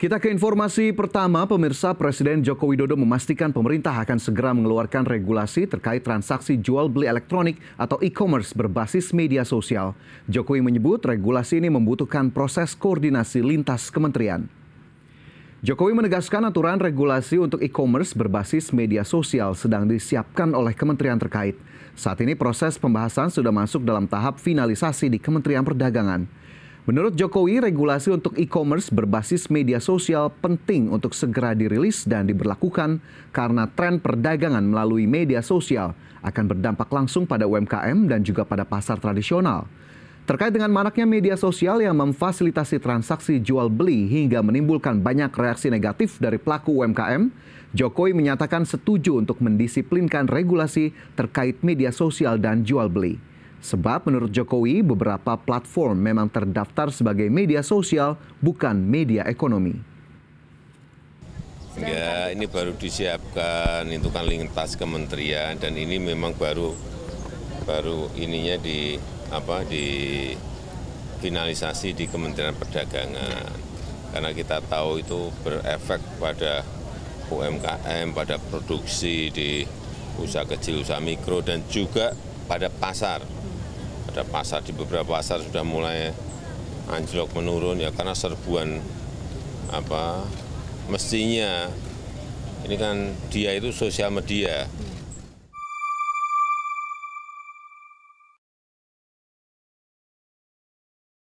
Kita ke informasi pertama, pemirsa Presiden Joko Widodo memastikan pemerintah akan segera mengeluarkan regulasi terkait transaksi jual beli elektronik atau e-commerce berbasis media sosial. Jokowi menyebut regulasi ini membutuhkan proses koordinasi lintas kementerian. Jokowi menegaskan aturan regulasi untuk e-commerce berbasis media sosial sedang disiapkan oleh kementerian terkait. Saat ini proses pembahasan sudah masuk dalam tahap finalisasi di Kementerian Perdagangan. Menurut Jokowi, regulasi untuk e-commerce berbasis media sosial penting untuk segera dirilis dan diberlakukan karena tren perdagangan melalui media sosial akan berdampak langsung pada UMKM dan juga pada pasar tradisional. Terkait dengan maraknya media sosial yang memfasilitasi transaksi jual beli hingga menimbulkan banyak reaksi negatif dari pelaku UMKM, Jokowi menyatakan setuju untuk mendisiplinkan regulasi terkait media sosial dan jual beli. Sebab menurut Jokowi beberapa platform memang terdaftar sebagai media sosial bukan media ekonomi. Ya ini baru disiapkan, itu kan lintas kementerian dan ini memang baru baru ininya di apa di finalisasi di Kementerian Perdagangan karena kita tahu itu berefek pada UMKM, pada produksi di usaha kecil, usaha mikro, dan juga pada pasar ada pasar di beberapa pasar sudah mulai anjlok menurun ya karena serbuan apa mestinya ini kan dia itu sosial media